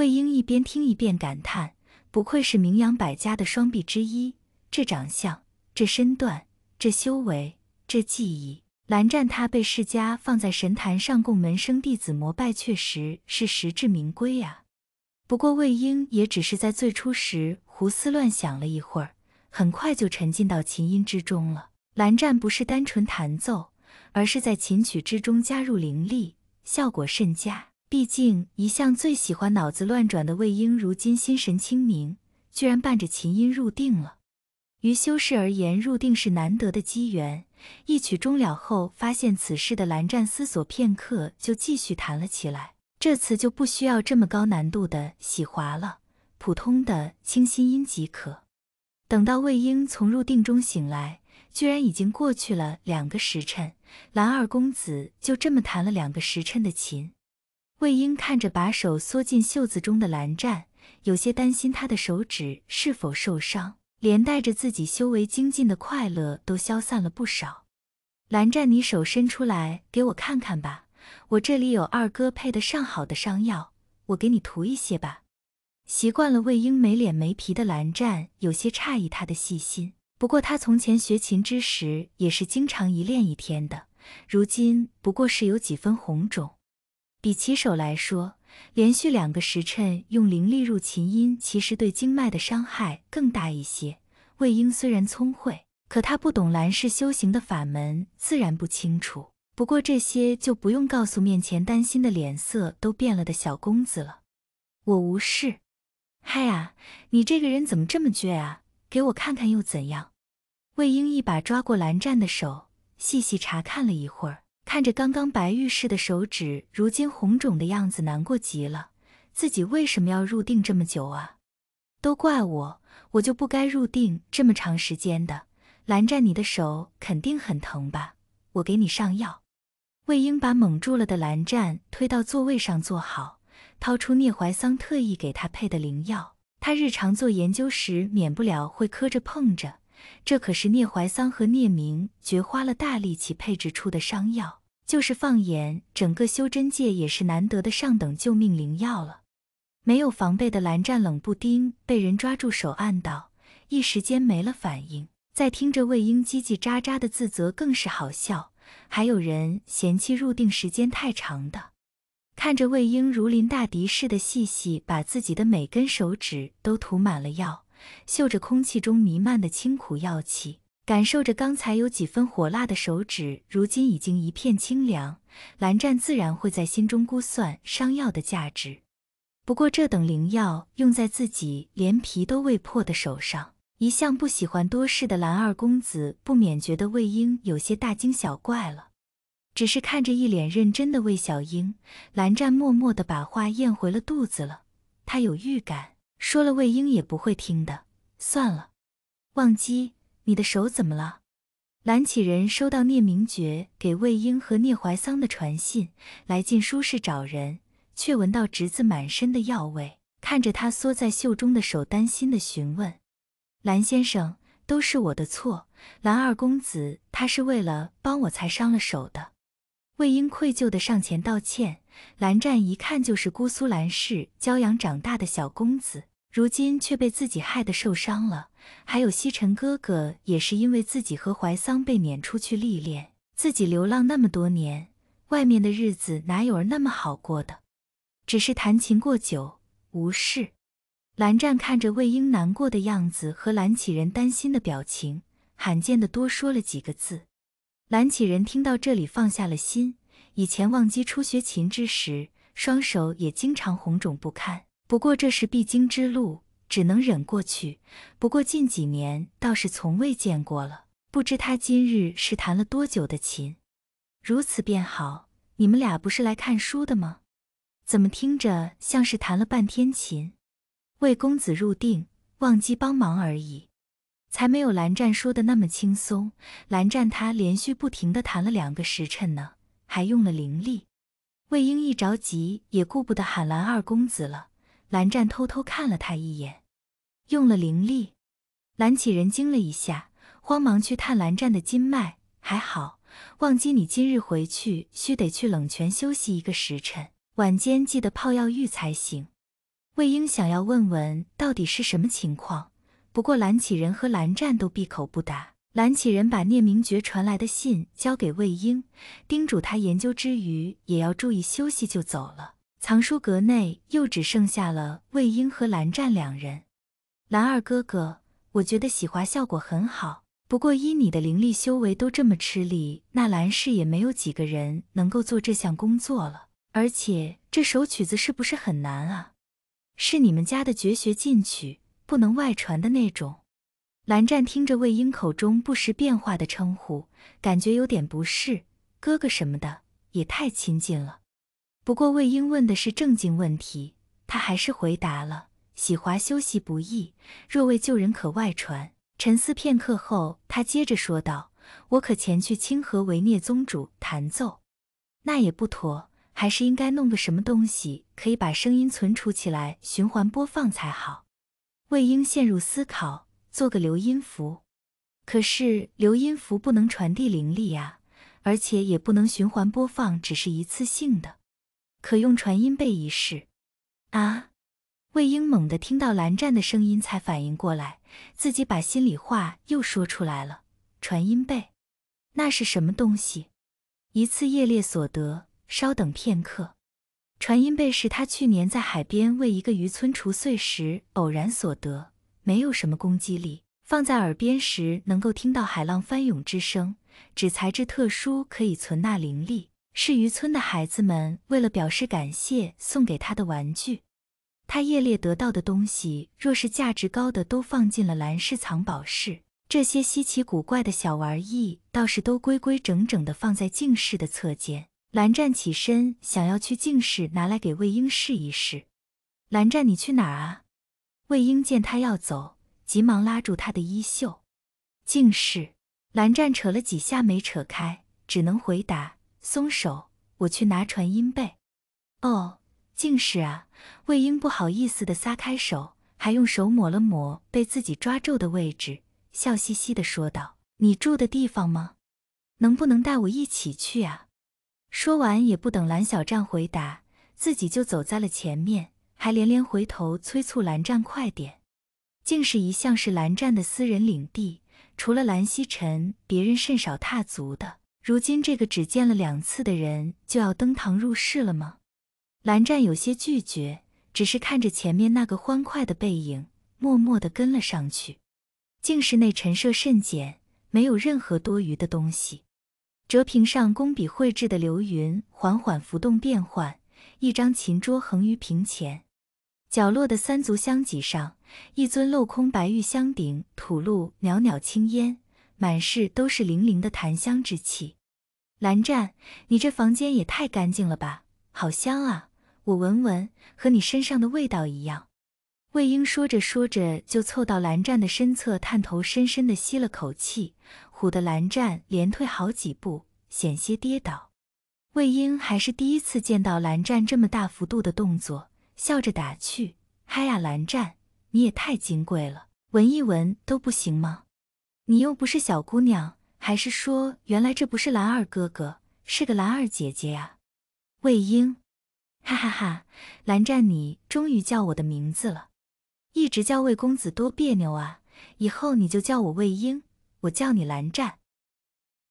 魏婴一边听一边感叹：“不愧是名扬百家的双璧之一，这长相，这身段，这修为，这技艺，蓝湛他被世家放在神坛上供门生弟子膜拜，确实是实至名归啊。”不过魏婴也只是在最初时胡思乱想了一会儿，很快就沉浸到琴音之中了。蓝湛不是单纯弹奏，而是在琴曲之中加入灵力，效果甚佳。毕竟一向最喜欢脑子乱转的魏婴，如今心神清明，居然伴着琴音入定了。于修士而言，入定是难得的机缘。一曲终了后，发现此事的蓝湛思索片刻，就继续弹了起来。这次就不需要这么高难度的洗滑了，普通的清新音即可。等到魏婴从入定中醒来，居然已经过去了两个时辰。蓝二公子就这么弹了两个时辰的琴。魏婴看着把手缩进袖子中的蓝湛，有些担心他的手指是否受伤，连带着自己修为精进的快乐都消散了不少。蓝湛，你手伸出来给我看看吧，我这里有二哥配得上好的伤药，我给你涂一些吧。习惯了魏婴没脸没皮的蓝湛有些诧异他的细心，不过他从前学琴之时也是经常一练一天的，如今不过是有几分红肿。比起手来说，连续两个时辰用灵力入琴音，其实对经脉的伤害更大一些。魏婴虽然聪慧，可他不懂兰氏修行的法门，自然不清楚。不过这些就不用告诉面前担心的脸色都变了的小公子了。我无事。嗨呀，你这个人怎么这么倔啊？给我看看又怎样？魏婴一把抓过蓝湛的手，细细查看了一会儿。看着刚刚白玉似的手指如今红肿的样子，难过极了。自己为什么要入定这么久啊？都怪我，我就不该入定这么长时间的。蓝湛，你的手肯定很疼吧？我给你上药。魏婴把蒙住了的蓝湛推到座位上坐好，掏出聂怀桑特意给他配的灵药。他日常做研究时，免不了会磕着碰着。这可是聂怀桑和聂明觉花了大力气配制出的伤药，就是放眼整个修真界，也是难得的上等救命灵药了。没有防备的蓝湛冷不丁被人抓住手按倒，一时间没了反应。再听着魏婴叽叽喳喳的自责，更是好笑。还有人嫌弃入定时间太长的，看着魏婴如临大敌似的，细细把自己的每根手指都涂满了药。嗅着空气中弥漫的清苦药气，感受着刚才有几分火辣的手指，如今已经一片清凉。蓝湛自然会在心中估算伤药的价值。不过这等灵药用在自己连皮都未破的手上，一向不喜欢多事的蓝二公子不免觉得魏婴有些大惊小怪了。只是看着一脸认真的魏小英，蓝湛默默的把话咽回了肚子了。他有预感。说了魏婴也不会听的，算了。忘机，你的手怎么了？蓝启仁收到聂明珏给魏婴和聂怀桑的传信，来进书室找人，却闻到侄子满身的药味，看着他缩在袖中的手，担心的询问：“蓝先生，都是我的错。蓝二公子，他是为了帮我才伤了手的。”魏婴愧疚的上前道歉。蓝湛一看就是姑苏蓝氏骄养长大的小公子。如今却被自己害得受伤了，还有西尘哥哥也是因为自己和怀桑被撵出去历练，自己流浪那么多年，外面的日子哪有那么好过的？只是弹琴过久无事。蓝湛看着魏婴难过的样子和蓝启仁担心的表情，罕见的多说了几个字。蓝启仁听到这里放下了心，以前忘机初学琴之时，双手也经常红肿不堪。不过这是必经之路，只能忍过去。不过近几年倒是从未见过了，不知他今日是弹了多久的琴？如此便好。你们俩不是来看书的吗？怎么听着像是弹了半天琴？魏公子入定，忘记帮忙而已。才没有蓝湛说的那么轻松。蓝湛他连续不停地弹了两个时辰呢，还用了灵力。魏婴一着急，也顾不得喊蓝二公子了。蓝湛偷偷看了他一眼，用了灵力。蓝启人惊了一下，慌忙去探蓝湛的筋脉，还好。忘记你今日回去，须得去冷泉休息一个时辰，晚间记得泡药浴才行。魏婴想要问问到底是什么情况，不过蓝启人和蓝湛都闭口不答。蓝启人把聂明珏传来的信交给魏婴，叮嘱他研究之余也要注意休息，就走了。藏书阁内又只剩下了魏婴和蓝湛两人。蓝二哥哥，我觉得洗滑效果很好，不过依你的灵力修为都这么吃力，那蓝氏也没有几个人能够做这项工作了。而且这首曲子是不是很难啊？是你们家的绝学禁曲，不能外传的那种。蓝湛听着魏婴口中不时变化的称呼，感觉有点不适。哥哥什么的也太亲近了。不过魏婴问的是正经问题，他还是回答了。喜华休息不易，若为救人可外传。沉思片刻后，他接着说道：“我可前去清河为聂宗主弹奏。”那也不妥，还是应该弄个什么东西可以把声音存储起来，循环播放才好。魏婴陷入思考，做个留音符。可是留音符不能传递灵力啊，而且也不能循环播放，只是一次性的。可用传音贝一试。啊！魏婴猛地听到蓝湛的声音，才反应过来自己把心里话又说出来了。传音贝，那是什么东西？一次夜猎所得。稍等片刻。传音贝是他去年在海边为一个渔村除碎时偶然所得，没有什么攻击力，放在耳边时能够听到海浪翻涌之声。纸材质特殊，可以存纳灵力。是渔村的孩子们为了表示感谢送给他的玩具。他夜猎得到的东西，若是价值高的，都放进了蓝氏藏宝室；这些稀奇古怪的小玩意，倒是都规规整整的放在静室的侧间。蓝湛起身，想要去静室拿来给魏婴试一试。蓝湛，你去哪儿啊？魏婴见他要走，急忙拉住他的衣袖。静室。蓝湛扯了几下没扯开，只能回答。松手，我去拿传音贝。哦，竟是啊！魏婴不好意思的撒开手，还用手抹了抹被自己抓皱的位置，笑嘻嘻的说道：“你住的地方吗？能不能带我一起去啊？”说完也不等蓝小站回答，自己就走在了前面，还连连回头催促蓝湛快点。竟是一向是蓝湛的私人领地，除了蓝曦臣，别人甚少踏足的。如今这个只见了两次的人，就要登堂入室了吗？蓝湛有些拒绝，只是看着前面那个欢快的背影，默默地跟了上去。静室内陈设甚简，没有任何多余的东西。折屏上工笔绘制的流云缓缓浮动变幻，一张琴桌横于屏前，角落的三足香几上，一尊镂空白玉香鼎吐露袅袅青烟。满室都是零零的檀香之气，蓝湛，你这房间也太干净了吧！好香啊，我闻闻，和你身上的味道一样。魏婴说着说着就凑到蓝湛的身侧，探头深深的吸了口气，唬得蓝湛连退好几步，险些跌倒。魏婴还是第一次见到蓝湛这么大幅度的动作，笑着打趣：“嗨呀，蓝湛，你也太金贵了，闻一闻都不行吗？”你又不是小姑娘，还是说原来这不是蓝二哥哥，是个蓝二姐姐呀？魏婴，哈哈哈，蓝湛，你终于叫我的名字了，一直叫魏公子多别扭啊！以后你就叫我魏婴，我叫你蓝湛。